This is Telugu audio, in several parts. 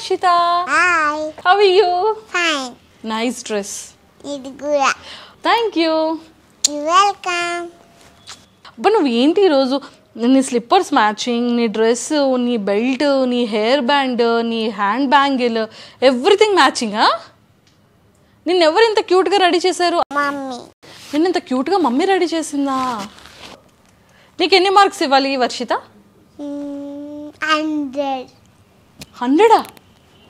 Harshita hi how are you fine nice dress ఇది కూడా థ్యాంక్ యూ వెల్కమ్ అబ్బా నువ్వు ఏంటి రోజు నీ స్లిప్పర్స్ మ్యాచింగ్ నీ డ్రెస్ నీ బెల్ట్ నీ హెయిర్ బ్యాండ్ నీ హ్యాండ్ బ్యాంగిల్ ఎవ్రీథింగ్ మ్యాచింగా నిన్న ఎవరు ఇంత క్యూట్గా రెడీ చేశారు మమ్మీ నిన్న ఇంత క్యూట్గా మమ్మీ రెడీ చేసిందా నీకు ఎన్ని మార్క్స్ ఇవ్వాలి వర్షిత హండ్రెడ్ hmm, హండ్రెడా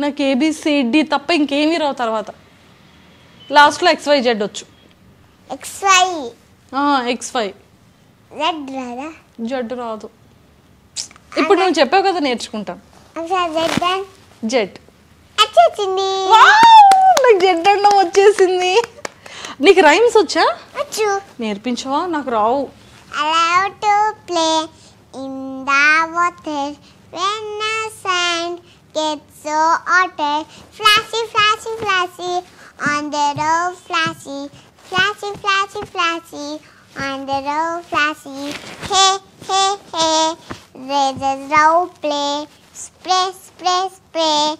నాకు ఏబిసిడి తప్ప ఇంకేమీ రావు తర్వాత లాస్ట్లో ఎక్స్ వై జెడ్ వచ్చు X Y X Y Z రాదా జెడ్ రాదు ఇప్పుడు నువ్వు చెప్పావు కదా నేర్చుకుంటాను జెడ్ వచ్చేసింది నాకు జెడ్ అండం వచ్చేసింది నీకు రైమ్స్ వచ్చా వచ్చు నేర్పించవా నాకు రావు allow to play in the water when the sand gets so otter. Flashy, flashy, flashy, on the road flashy. Flashy, flashy, flashy, on the road flashy. Hey, hey, hey, there's a road play. Spray, spray, spray,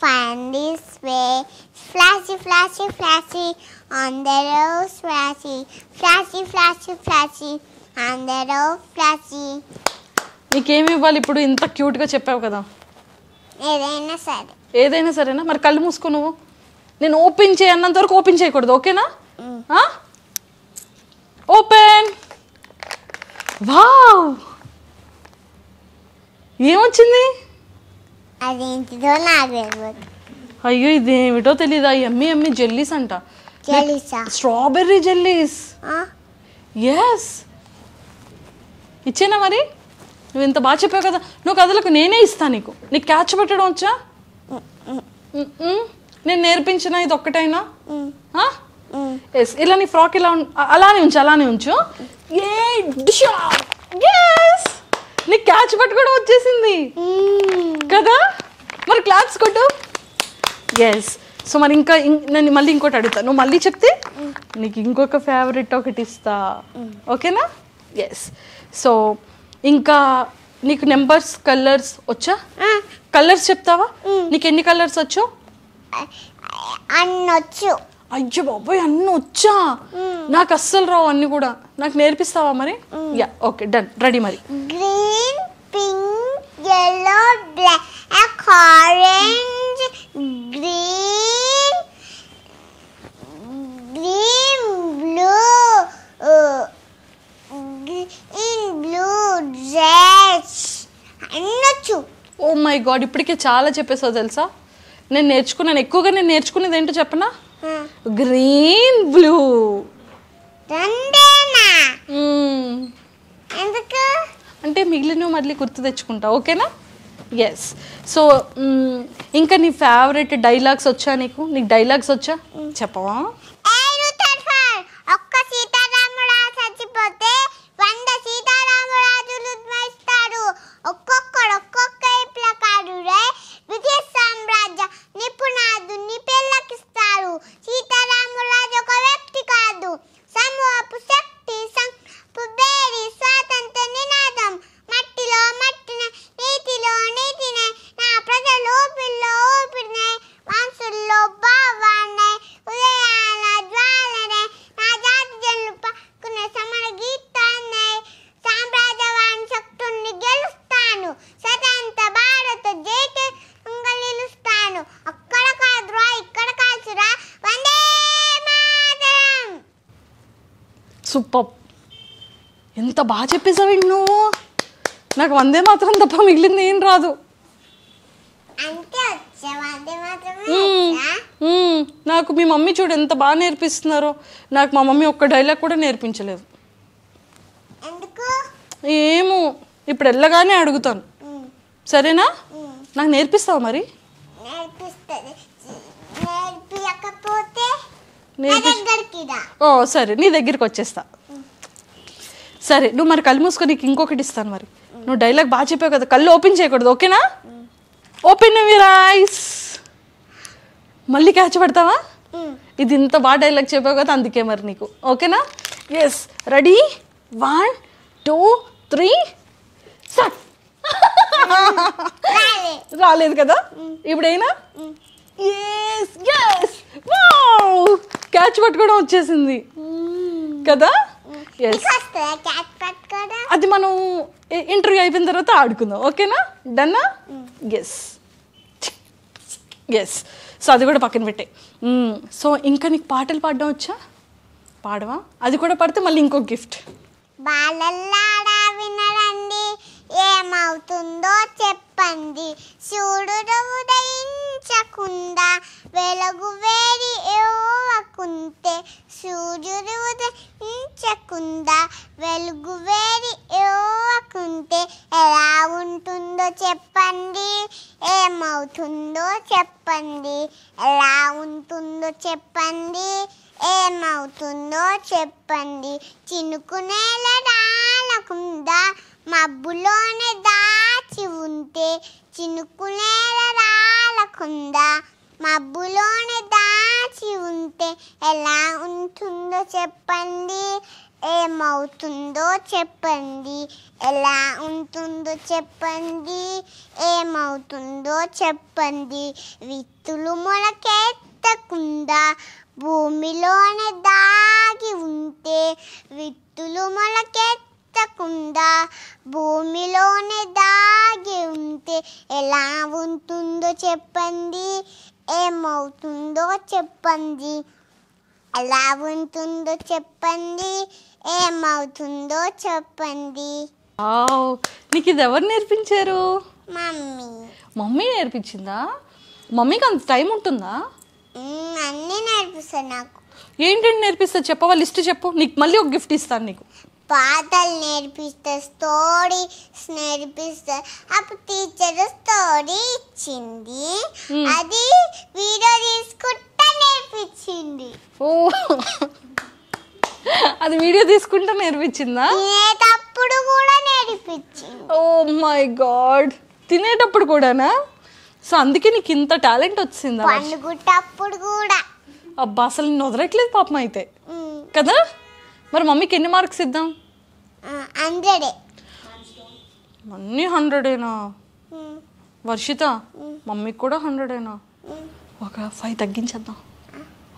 fun this way. Flashy, flashy, flashy, on the road flashy. Flashy, flashy, flashy, on the road flashy. నీకేమి ఇవ్వాలి ఇప్పుడు ఇంత క్యూట్గా చెప్పావు కదా ఏదైనా సరే ఏదైనా సరేనా మరి కళ్ళు మూసుకో నువ్వు నేను ఓపెన్ చేయన్నంత వరకు ఓపెన్ చేయకూడదు ఓకేనా ఓపెన్ వావ్ ఏమొచ్చింది అయ్యో ఇది అయ్యో తెలీదు ఆ ఎమ్మి ఎమ్మి జెల్లీస్ అంట స్ట్రాబెర్రీ జెల్లీస్ ఎస్ ఇచ్చేనా మరి నువ్వు ఇంత బాగా చెప్పావు కదా నువ్వు కథలకు నేనే ఇస్తాను నీకు నీకు క్యాచ్ పెట్టడం వచ్చా నేను నేర్పించిన ఇది ఒక్కటైనా ఎస్ ఇలా నీ ఫ్రాక్ ఇలా అలానే ఉంచు అలానే ఉంచు ఏ ఎస్ నీ క్యాచ్ పట్టుకోవడం వచ్చేసింది కదా మరి క్లాప్స్ కొట్టు ఎస్ సో మరి ఇంకా నేను మళ్ళీ ఇంకోటి అడుగుతా నువ్వు మళ్ళీ చెప్తే నీకు ఇంకొక ఫేవరెట్ ఒకటి ఇస్తా ఓకేనా ఎస్ సో ఇంకా నీకు నెంబర్స్ కలర్స్ వచ్చా కలర్స్ చెప్తావా నీకు ఎన్ని కలర్స్ వచ్చు అన్నొచ్చు అయ్యో బాబాయ్ అన్ని వచ్చా నాకు అస్సలు రావు అన్ని కూడా నాకు నేర్పిస్తావా మరి యా ఓకే డన్ రెడీ మరి green pink yellow black orange green green blue green blue నేర్చుకోవచ్చు ఓ oh మై గాడ్ ఇప్పటికే చాలా చెప్పేసా తెలుసా నేను నేర్చుకున్నాను ఎక్కువగా నేను నేర్చుకునేది ఏంటో చెప్పనా గ్రీన్ బ్లూ hmm. అంటే మిగిలినవి మళ్ళీ గుర్తు తెచ్చుకుంటా ఓకేనా ఎస్ సో hmm, ఇంకా నీ ఫేవరెట్ డైలాగ్స్ వచ్చా నీకు నీకు డైలాగ్స్ వచ్చా hmm. చెప్పవా సూపర్ ఎంత బాగా చెప్పేసావేంటి నువ్వు నాకు వందే మాత్రం తప్ప మిగిలింది ఏం రాదు నాకు మీ మమ్మీ చూడు ఎంత బాగా నేర్పిస్తున్నారో నాకు మా మమ్మీ ఒక్క డైలాగ్ కూడా నేర్పించలేదు ఏమో ఇప్పుడు వెళ్ళగానే అడుగుతాను సరేనా నాకు నేర్పిస్తావు మరి నేర్పిస్తుంది నేర్పించకపోతే ఓ సరే నీ దగ్గరికి వచ్చేస్తా సరే నువ్వు మరి కళ్ళు మూసుకొని నీకు ఇంకొకటి ఇస్తాను మరి నువ్వు డైలాగ్ బాగా చెప్పావు కదా కళ్ళు ఓపెన్ చేయకూడదు ఓకేనా ఓపెన్ యువర్ ఐస్ మళ్ళీ క్యాచ్ పడతావా ఇది ఇంత బాగా డైలాగ్ చెప్పావు కదా అందుకే మరి నీకు ఓకేనా yes ready one two three start రాలేదు కదా ఇప్పుడైనా క్యాచ్ పట్టుకోవడం వచ్చేసింది hmm. కదా hmm. అది మనం ఇంటర్వ్యూ అయిపోయిన తర్వాత ఆడుకుందాం ఓకేనా డన్నా ఎస్ ఎస్ సో అది కూడా పక్కన పెట్టే సో hmm. ఇంకా నీకు పాటలు పాడడం వచ్చా పాడవా అది కూడా పడితే మళ్ళీ ఇంకో గిఫ్ట్ ఏమవుతుందో చెప్పండి సూర్యుడు ఉదయించకుండా వెలుగు వేడి ఇవ్వకుంటే సూర్యుడు ఉదయించకుండా వెలుగు వేడి ఇవ్వకుంటే ఎలా ఉంటుందో చెప్పండి ఏమవుతుందో చెప్పండి ఎలా ఉంటుందో చెప్పండి ఏమవుతుందో చెప్పండి చినుకునేలా నేల మబ్బులోనే దాచి ఉంటే చినుకునేల రాలకుందా మబ్బులోనే దాచి ఉంటే ఎలా ఉంటుందో చెప్పండి ఏమవుతుందో చెప్పండి ఎలా ఉంటుందో చెప్పండి ఏమవుతుందో చెప్పండి విత్తులు మొలకెత్తకుండా భూమిలోనే దాగి ఉంటే విత్తులు మొలకెత్త గుర్తించకుండా భూమిలోనే దాగి ఉంటే ఎలా ఉంటుందో చెప్పండి ఏమవుతుందో చెప్పండి ఎలా ఉంటుందో చెప్పండి ఏమవుతుందో చెప్పండి నీకు ఇది ఎవరు నేర్పించారు మమ్మీ మమ్మీ నేర్పించిందా మమ్మీకి అంత టైం ఉంటుందా అన్నీ నేర్పిస్తాను నాకు ఏంటంటే నేర్పిస్తా చెప్పవా లిస్ట్ చెప్పు నీకు మళ్ళీ ఒక గిఫ్ట్ ఇస్తాను నీకు పాటలు నేర్పిస్తే స్టోరీస్ నేర్పిస్తే అప్పుడు టీచర్ స్టోరీ ఇచ్చింది అది వీడియో తీసుకుంటా నేర్పించింది ఓ అది వీడియో తీసుకుంటా నేర్పించిందా తినేటప్పుడు కూడా నేర్పించింది ఓ మై గాడ్ తినేటప్పుడు కూడానా సో అందుకే నీకు ఇంత టాలెంట్ వచ్చిందా పండుకుంటప్పుడు కూడా అబ్బా అసలు నేను వదలట్లేదు పాపం అయితే కదా మరి మమ్మీకి ఎన్ని మార్క్స్ ఇద్దాం హండ్రెడ్ అన్నీ హండ్రెడేనా వర్షిత మమ్మీకి కూడా హండ్రెడేనా ఒక ఫైవ్ తగ్గించేద్దాం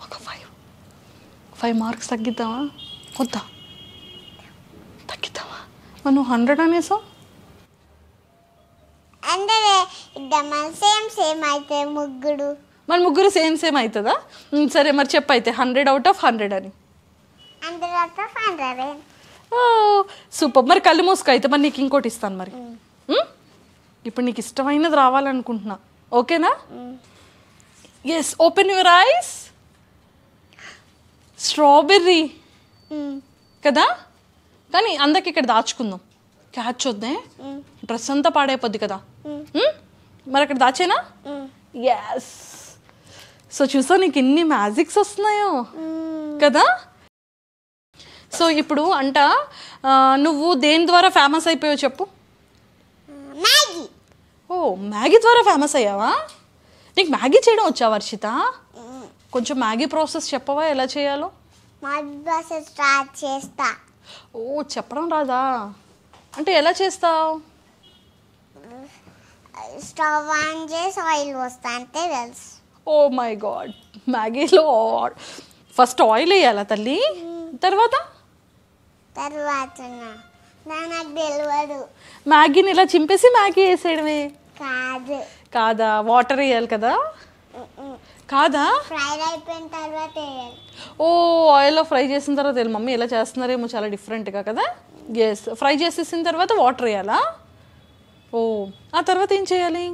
ఒక ఫైవ్ ఫైవ్ మార్క్స్ తగ్గిద్దామా వద్దా తగ్గిద్దామా మరి నువ్వు హండ్రెడ్ అనేసా సేమ్ మరి ముగ్గురు సేమ్ సేమ్ అవుతుందా సరే మరి చెప్పైతే హండ్రెడ్ అవుట్ ఆఫ్ హండ్రెడ్ అని ఓ సూపర్ మరి కళ్ళు మూసుకో అయితే మరి నీకు ఇంకోటి ఇస్తాను మరి ఇప్పుడు నీకు ఇష్టమైనది రావాలనుకుంటున్నా ఓకేనా yes open your eyes strawberry కదా కానీ అందరికి ఇక్కడ దాచుకుందాం క్యాచ్ వద్దే డ్రెస్ అంతా పాడైపోద్ది కదా మరి అక్కడ దాచేనా ఎస్ సో చూసా నీకు ఎన్ని మ్యాజిక్స్ వస్తున్నాయో కదా సో ఇప్పుడు అంట నువ్వు దేని ద్వారా ఫేమస్ అయిపోయావు చెప్పు మ్యాగీ ఓ మ్యాగీ ద్వారా ఫేమస్ అయ్యావా నీకు మ్యాగీ చేయడం వచ్చా వర్షిత కొంచెం మ్యాగీ ప్రాసెస్ చెప్పవా ఎలా చేయాలో మ్యాగీ చేస్తా ఓ చెప్పడం రాదా అంటే ఎలా చేస్తావు స్టవ్ ఆన్ చేసి ఆయిల్ పోస్తా అంతే తెలుసు ఓ మై గాడ్ మ్యాగీలో ఫస్ట్ ఆయిల్ వేయాలా తల్లి తర్వాత తర్వాత నాకు తెలియదు మ్యాగీని ఇలా చింపేసి మ్యాగీ వేసేయడమే కాదు కాదా వాటర్ వేయాలి కదా కాదా ఫ్రై అయిపోయిన తర్వాత ఓ ఆయిల్లో ఫ్రై చేసిన తర్వాత మమ్మీ ఎలా చేస్తున్నారేమో చాలా డిఫరెంట్గా కదా ఎస్ ఫ్రై చేసేసిన తర్వాత వాటర్ వేయాలా ఓ ఆ తర్వాత ఏం చేయాలి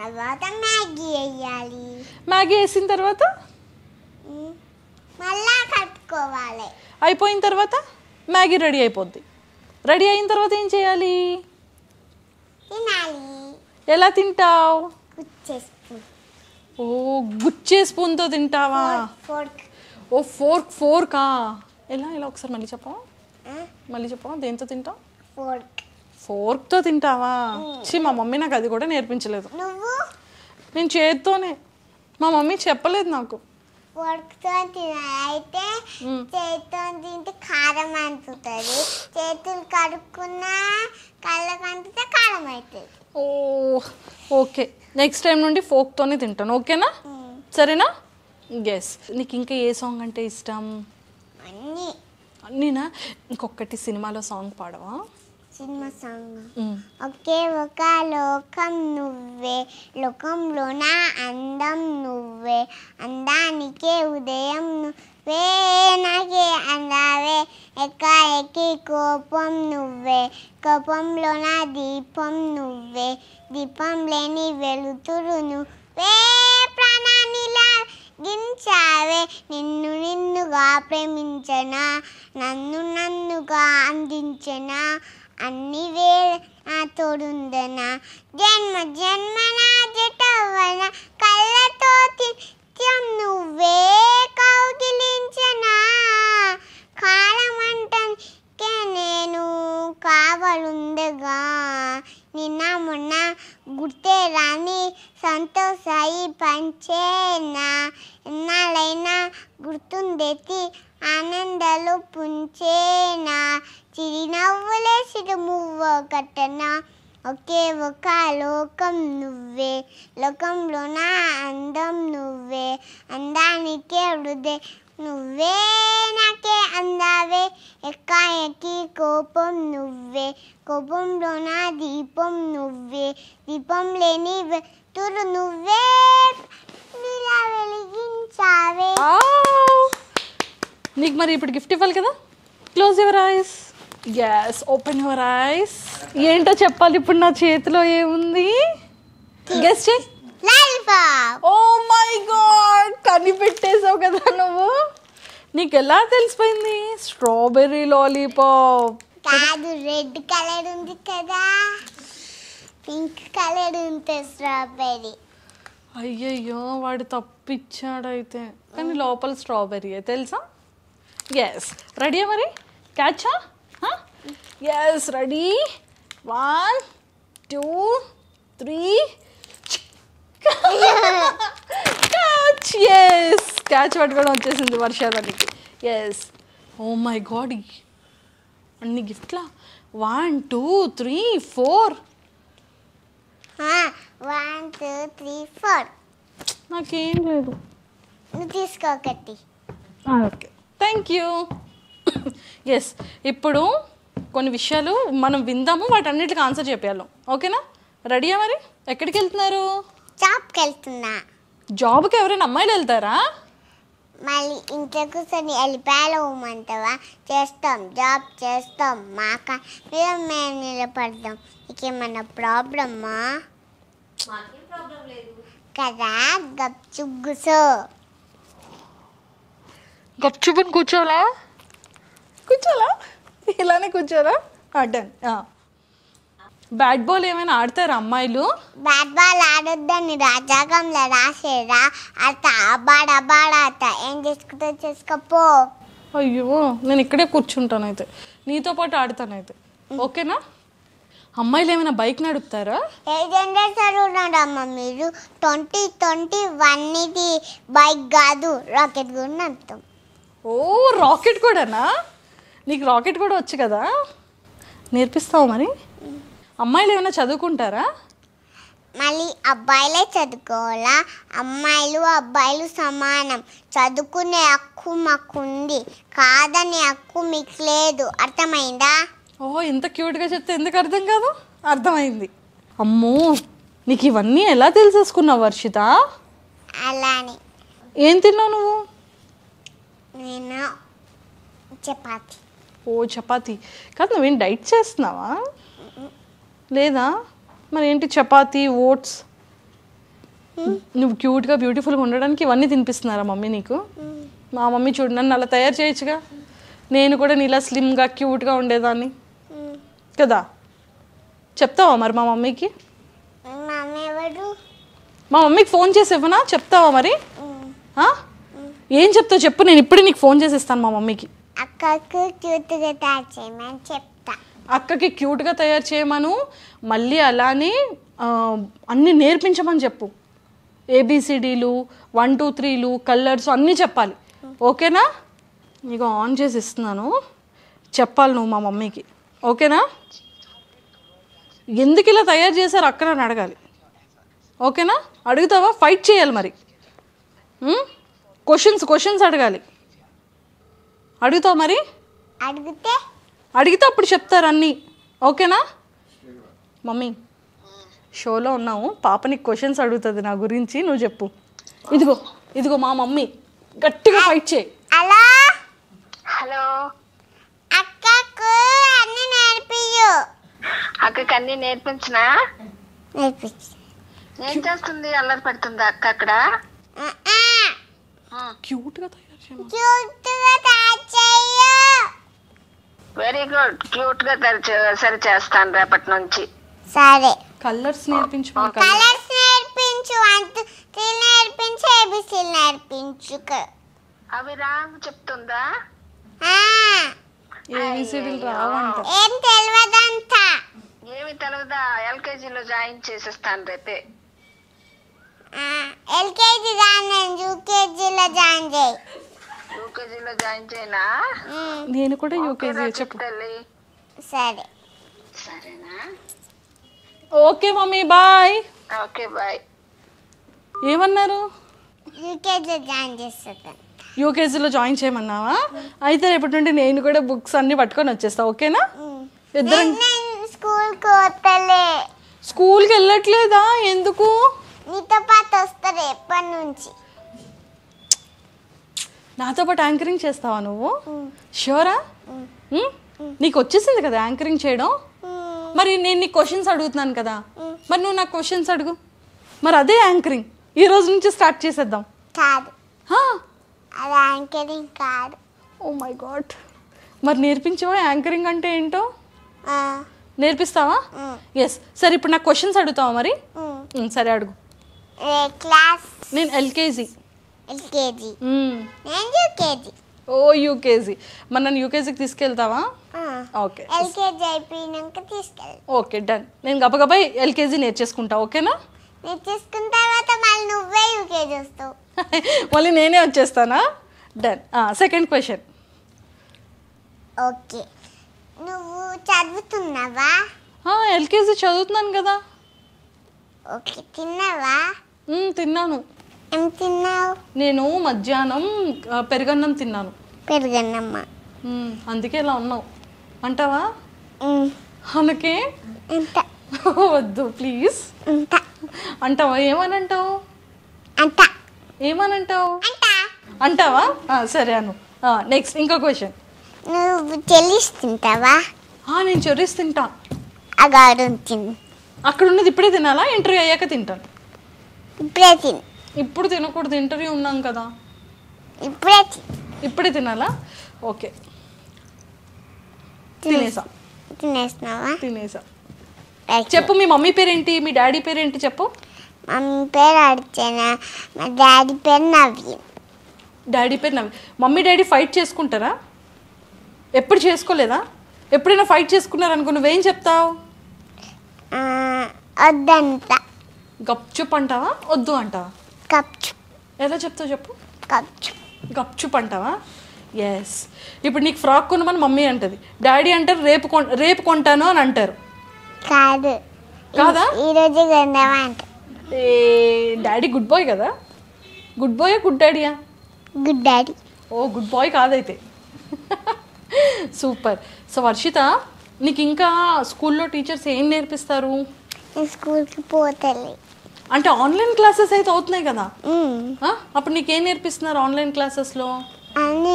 తర్వాత మ్యాగీ వేయాలి మ్యాగీ వేసిన తర్వాత మళ్ళా అయిపోయిన తర్వాత మ్యాగీ రెడీ అయిపోద్ది రెడీ అయిన తర్వాత ఏం చేయాలి ఎలా తింటావు ఓ గుచ్చే స్పూన్తో తింటావా ఓ ఫోర్క్ ఫోర్కా ఎలా ఎలా ఒకసారి మళ్ళీ చెప్పవా మళ్ళీ చెప్పవా దేంతో తింటావు ఫోర్క్తో తింటావా చి మా మమ్మీ నాకు అది కూడా నేర్పించలేదు నేను చేత్తోనే మా మమ్మీ చెప్పలేదు నాకు వర్క్తో తినాలైతే చేతితో తింటే కారం అంటుతుంది చేతులు కడుక్కున్నా కళ్ళకు అంటితే కారం అవుతుంది ఓ ఓకే నెక్స్ట్ టైం నుండి ఫోక్తోనే తింటాను ఓకేనా సరేనా ఎస్ నీకు ఇంకా ఏ సాంగ్ అంటే ఇష్టం అన్నీ అన్నీనా ఇంకొకటి సినిమాలో సాంగ్ పాడవా సినిమా సాంగ్ ఒకే ఒక లోకం నువ్వే లోకంలో నా అందం నువ్వే అందానికే ఉదయం నువ్వే నాకే అందావే ఎక్క ఎక్కి కోపం నువ్వే కోపంలో నా దీపం నువ్వే దీపం లేని వెలుతురు నువ్వే ప్రాణానిలా గించావే నిన్ను నిన్నుగా ప్రేమించనా నన్ను నన్నుగా అందించనా అన్ని వేల తోడుందన జన్మ జన్మనా జటవన కళ్ళతో తిత్యం నువ్వే లోకం నువ్వే లోకంలో నా అందం నువ్వే అందానికే హృదయ నువ్వే నాకే అందావే ఎక్కాయకి కోపం నువ్వే కోపంలో నా దీపం నువ్వే దీపం లేని తురు నువ్వే నీలా వెలిగించావే నీకు మరి ఇప్పుడు గిఫ్ట్ ఇవ్వాలి కదా close your eyes yes open your eyes ఏంటో చెప్పాలి ఇప్పుడు నా చేతిలో ఏముంది గెస్ ఓ మై గాడ్ కనిపెట్టేసావు కదా నువ్వు నీకు ఎలా తెలిసిపోయింది స్ట్రాబెర్రీ లాలీపాప్ కాదు రెడ్ కలర్ ఉంది కదా పింక్ కలర్ ఉంది స్ట్రాబెర్రీ అయ్యయ్యో వాడు అయితే కానీ లోపల స్ట్రాబెర్రీ తెలుసా ఎస్ రెడీయా మరి క్యాచా yes ready one two three catch yes catch పట్టుకోవడం వచ్చేసింది వర్షాలకి ఎస్ ఓ మై గాడ్ అన్ని గిఫ్ట్లా one two three four one two three four నాకేం లేదు నువ్వు తీసుకోకటి ఓకే థ్యాంక్ యూ ఎస్ ఇప్పుడు కొన్ని విషయాలు మనం విందాము వాటన్నిటికి ఆన్సర్ చెప్పాలి ఓకేనా రెడీయా మరి ఎక్కడికి వెళ్తున్నారు జాబ్కి వెళ్తున్నా జాబ్కి ఎవరైనా అమ్మాయిలు వెళ్తారా మళ్ళీ ఇంట్లో కూర్చొని వెళ్ళిపోవాలంటావా చేస్తాం జాబ్ చేస్తాం మాక మీద మేము నిలబడతాం నీకేమన్నా ప్రాబ్లమ్మా కదా గప్చుప్ కూర్చో గప్చుపుని కూర్చోలా ఇలానే కూర్చోరా డన్ బ్యాట్ బాల్ ఏమైనా ఆడతారు అమ్మాయిలు బ్యాట్ బాల్ ఆడొద్దని రాజాగంలో రాసేరా అత అబాడ అబాడ ఏం చేసుకుంటా చేసుకోపో అయ్యో నేను ఇక్కడే కూర్చుంటాను అయితే నీతో పాటు ఆడతాను అయితే ఓకేనా అమ్మాయిలు ఏమైనా బైక్ నడుపుతారా ఏ జనరేషన్ ఉన్నారమ్మా మీరు ట్వంటీ ట్వంటీ వన్ ఇది బైక్ కాదు రాకెట్ కూడా నడుపుతాం ఓ రాకెట్ కూడానా నీకు రాకెట్ కూడా వచ్చు కదా నేర్పిస్తావు మరి అమ్మాయిలు ఏమైనా చదువుకుంటారా మళ్ళీ అబ్బాయిలే చదువుకోవాలా అమ్మాయిలు అబ్బాయిలు సమానం చదువుకునే హక్కు మాకుంది కాదనే హక్కు మీకు లేదు అర్థమైందా ఓహో ఇంత క్యూట్గా చెప్తే ఎందుకు అర్థం కాదు అర్థమైంది అమ్మో నీకు ఇవన్నీ ఎలా తెలిసేసుకున్నావు వర్షిత అలానే ఏం తిన్నావు నువ్వు నేను చపాతీ ఓ చపాతి కాదు నువ్వేం డైట్ చేస్తున్నావా లేదా మరి ఏంటి చపాతి ఓట్స్ నువ్వు క్యూట్గా బ్యూటిఫుల్గా ఉండడానికి ఇవన్నీ తినిపిస్తున్నారా మమ్మీ నీకు మా మమ్మీ చూడు నన్ను అలా తయారు చేయొచ్చుగా నేను కూడా నీలా స్లిమ్గా క్యూట్గా ఉండేదాన్ని కదా చెప్తావా మరి మా మమ్మీకి మా మమ్మీకి ఫోన్ చేసి ఇవ్వనా చెప్తావా మరి ఏం చెప్తావు చెప్పు నేను ఇప్పుడే నీకు ఫోన్ చేసి ఇస్తాను మా మమ్మీకి అక్కకు క్యూట్గా తయారు చేయమని చెప్తా అక్కకి క్యూట్గా తయారు చేయమను మళ్ళీ అలానే అన్నీ నేర్పించమని చెప్పు ఏబిసిడీలు వన్ టూ త్రీలు కలర్స్ అన్నీ చెప్పాలి ఓకేనా నీకు ఆన్ చేసి ఇస్తున్నాను చెప్పాలి నువ్వు మా మమ్మీకి ఓకేనా ఎందుకు ఇలా తయారు చేశారు అక్కడ అని అడగాలి ఓకేనా అడుగుతావా ఫైట్ చేయాలి మరి క్వశ్చన్స్ క్వశ్చన్స్ అడగాలి అడుగుతావు మరి అడిగితే అడిగితే అప్పుడు చెప్తారు అన్నీ ఓకేనా మమ్మీ షోలో ఉన్నాము పాపని క్వశ్చన్స్ అడుగుతుంది నా గురించి నువ్వు చెప్పు ఇదిగో ఇదిగో మా మమ్మీ గట్టిగా ఫైట్ చేయి హలో హలో అక్కకు అన్ని నేర్పియు అక్కకి అన్ని నేర్పించినా నేర్పించు ఏం చేస్తుంది అల్లరి పడుతుంది అక్క అక్కడ క్యూట్గా వెరీ గుడ్ క్యూట్ గా సరి చేస్తాను రేపటి నుంచి సరే కలర్స్ నేర్పించు కలర్స్ నేర్పించు అంత నేర్పించు ఏబిసి నేర్పించు అవి రావు చెప్తుందా ఏబిసిడీలు రావంట ఏం తెలియదంట ఏమి తెలియదా ఎల్కేజీలో జాయిన్ చేసేస్తాను రేపే ఎల్కేజీ రాను యూకేజీలో జాయిన్ చేయి యూకేజీలో జాయిన్ చేయనా నేను కూడా యూకేజీ చెప్పు సరే సరేనా okay mummy bye okay bye ఏమన్నారు యూకేజీ జాయిన్ చేస్తా యూకేజీలో జాయిన్ చేయమన్నావా అయితే రేపటి నుండి నేను కూడా బుక్స్ అన్ని పట్టుకొని వచ్చేస్తా ఓకేనా ఇద్దరం స్కూల్ స్కూల్కి వెళ్ళట్లేదా ఎందుకు నీతో పాటు వస్తారు ఎప్పటి నుంచి నాతో పాటు యాంకరింగ్ చేస్తావా నువ్వు షూరా నీకు వచ్చేసింది కదా యాంకరింగ్ చేయడం మరి నేను నీ క్వశ్చన్స్ అడుగుతున్నాను కదా మరి నువ్వు నాకు క్వశ్చన్స్ అడుగు మరి అదే యాంకరింగ్ ఈ రోజు నుంచి స్టార్ట్ చేసేద్దాం కాదు యాంకరింగ్ కాదు ఓ మై గాడ్ మరి నేర్పించవా యాంకరింగ్ అంటే ఏంటో నేర్పిస్తావా ఎస్ సరే ఇప్పుడు నాకు క్వశ్చన్స్ అడుగుతావా మరి సరే అడుగు నేను ఎల్కేజీ ఎల్కేజీ నేను యూకేజీ ఓ యూకేజీ మరి నన్ను యూకేజీకి తీసుకెళ్తావా ఓకే ఎల్కేజీ అయిపోయినాక తీసుకెళ్ళి ఓకే డన్ నేను గబగబై ఎల్కేజీ నేర్చేసుకుంటా ఓకేనా నేర్చేసుకున్న తర్వాత మళ్ళీ నువ్వే యూకేజీ వస్తావు మళ్ళీ నేనే వచ్చేస్తానా డన్ సెకండ్ క్వశ్చన్ ఓకే నువ్వు చదువుతున్నావా ఎల్కేజీ చదువుతున్నాను కదా ఓకే తిన్నావా తిన్నాను నేను మధ్యాహ్నం పెరుగన్నం తిన్నాను పెరుగన్నమ్మ అందుకే ఇలా ఉన్నావు అంటావా అందుకే వద్దు ప్లీజ్ అంటావా ఏమని అంటావు ఏమని అంటావు అంటావా సరే అను నెక్స్ట్ ఇంకో క్వశ్చన్ నువ్వు చెల్లిస్ తింటావా నేను చెర్రీస్ తింటా అక్కడ ఉన్నది ఇప్పుడే తినాలా ఇంటర్వ్యూ అయ్యాక తింటాను ఇప్పుడే ఇప్పుడు తినకూడదు ఇంటర్వ్యూ ఉన్నాం కదా ఇప్పుడే ఇప్పుడే తినాలా ఓకే తినేసా చెప్పు మీ మమ్మీ పేరేంటి మీ డాడీ పేరేంటి చెప్పు మమ్మీ పేరు అర్చన మా డాడీ పేరు నవీన్ డాడీ పేరు నవీన్ మమ్మీ డాడీ ఫైట్ చేసుకుంటారా ఎప్పుడు చేసుకోలేదా ఎప్పుడైనా ఫైట్ చేసుకున్నారనుకో నువ్వేం చెప్తావు వద్దంట గప్చుప్ అంటావా వద్దు అంటావా కప్చుప్ ఎలా చెప్తావు చెప్పు కప్చుప్ గప్చుప్ అంటావా ఎస్ ఇప్పుడు నీకు ఫ్రాక్ కొనమని మమ్మీ అంటది డాడీ అంటారు రేపు కొ రేపు కొంటాను అని అంటారు కాదు కాదా ఈరోజు కొందామా డాడీ గుడ్ బాయ్ కదా గుడ్ బాయ్ గుడ్ డాడీయా good daddy oh good boy కాదైతే సూపర్ సో వర్షిత నీకు ఇంకా స్కూల్లో టీచర్స్ ఏం నేర్పిస్తారు స్కూల్కి పోతలే అంటే ఆన్లైన్ క్లాసెస్ అయితే అవుతున్నాయి కదా అప్పుడు నీకేం నేర్పిస్తున్నారు ఆన్లైన్ క్లాసెస్లో అన్ని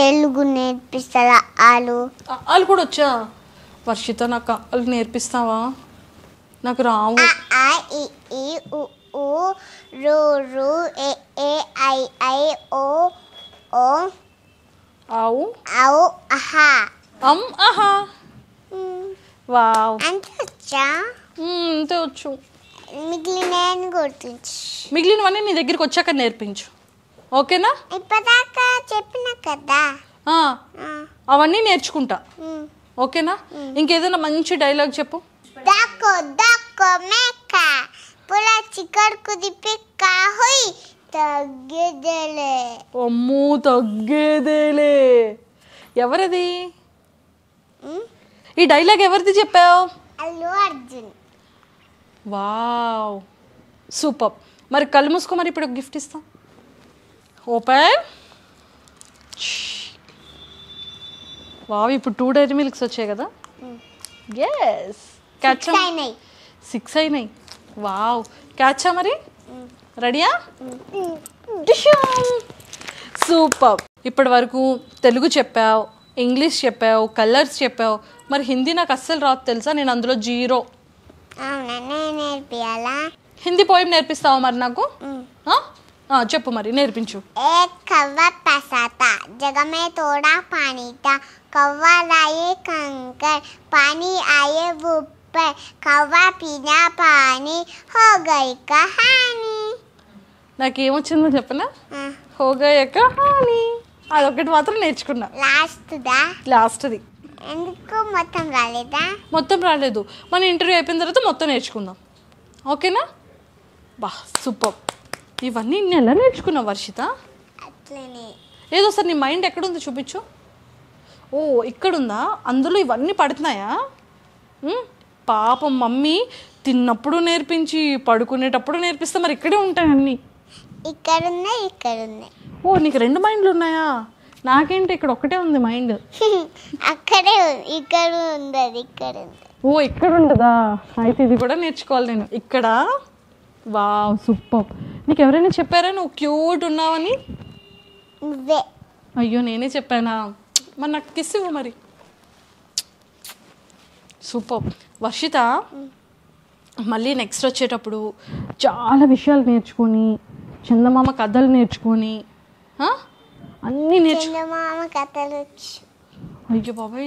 తెలుగు నేర్పిస్తారా వాళ్ళు వాళ్ళు కూడా వచ్చా వర్షిత నాకు వాళ్ళు నేర్పిస్తావా నాకు రావు రు ఏ ఏ ఐ ఐ ఓ ఓ అహా అహా వావ్ అంటే వచ్చా అంతే వచ్చు మిగిలిన గుర్తించు మిగిలినవన్నీ నీ దగ్గరికి వచ్చాక నేర్పించు ఓకేనా ఇప్పటిదాకా చెప్పిన కదా అవన్నీ నేర్చుకుంటా ఓకేనా ఇంకేదైనా మంచి డైలాగ్ చెప్పు దాకో దాకో మేక పులా చికర్ కుది పిక్క హోయ్ తగ్గదలే అమ్మో తగ్గేదేలే ఎవరిది ఈ డైలాగ్ ఎవరిది చెప్పావు అల్లు అర్జున్ వావ్ సూపర్ మరి కళ్ళు మూసుకో మరి ఇప్పుడు గిఫ్ట్ ఇస్తాం ఓపెన్ వావ్ ఇప్పుడు టూ డైరీ మిల్క్స్ వచ్చాయి కదా ఎస్ క్యాచ్ సిక్స్ అయినాయి వావ్ క్యాచా మరి రెడీయా mm. mm. సూపర్ ఇప్పటి వరకు తెలుగు చెప్పావు ఇంగ్లీష్ చెప్పావు కలర్స్ చెప్పావు మరి హిందీ నాకు అస్సలు రాదు తెలుసా నేను అందులో జీరో నేర్పియాలా హిందీ పోయం నేర్పిస్తావా మరి నాకు చెప్పు మరి నేర్పించు ఏ కవ్వ పసత జగమే తోడా పానీత కవ్వ రాయే కంకర్ పానీ ఆయే ऊपर कौवा पीना पानी हो హాని నాకు ఏమొచ్చిందో చెప్పనా హోగా యొక్క హాని అదొకటి మాత్రం నేర్చుకున్నా లాస్ట్దా లాస్ట్ది ఎందుకు మొత్తం రాలేదా మొత్తం రాలేదు మన ఇంటర్వ్యూ అయిపోయిన తర్వాత మొత్తం నేర్చుకుందాం ఓకేనా బా సూపర్ ఇవన్నీ నేను ఎలా నేర్చుకున్నావు వర్షిత ఏదో సార్ నీ మైండ్ ఎక్కడుంది చూపించు ఓ ఇక్కడుందా అందులో ఇవన్నీ పడుతున్నాయా పాపం మమ్మీ తిన్నప్పుడు నేర్పించి పడుకునేటప్పుడు నేర్పిస్తే మరి ఇక్కడే ఉంటాయి అన్నీ ఇక్కడ ఇక్కడ ఓ నీకు రెండు మైండ్లు ఉన్నాయా నాకేంటి ఇక్కడ ఒకటే ఉంది మైండ్ అక్కడే ఇక్కడ ఉంది ఇక్కడ ఉంది ఓ ఇక్కడ ఉండదా అయితే ఇది కూడా నేర్చుకోవాలి నేను ఇక్కడ వా సూపర్ నీకు ఎవరైనా చెప్పారా నువ్వు క్యూట్ ఉన్నావని అయ్యో నేనే చెప్పానా మరి నాకు కిస్ ఇవ్వు మరి సూపర్ వర్షిత మళ్ళీ నెక్స్ట్ వచ్చేటప్పుడు చాలా విషయాలు నేర్చుకొని చందమామ కథలు నేర్చుకొని అన్ని నేర్చుకో అయ్యో బాబాయ్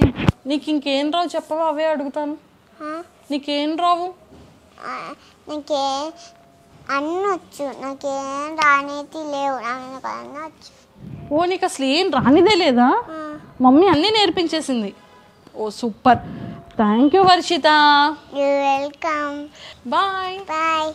నీకు ఇంకేం రావు చెప్పవా అవే అడుగుతాను నీకేం రావు ఆ, వచ్చు నాకేం రానేది లేవు వచ్చు ఓ నీకు అసలు ఏం రానిదే లేదా మమ్మీ అన్నీ నేర్పించేసింది oh super thank you Varshita you welcome bye bye